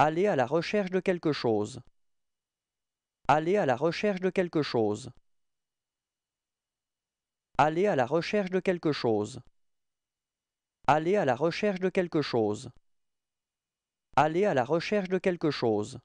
Aller à la recherche de quelque chose. Allez à la recherche de quelque chose. Allez à la recherche de quelque chose. Allez à la recherche de quelque chose. Allez à la recherche de quelque chose.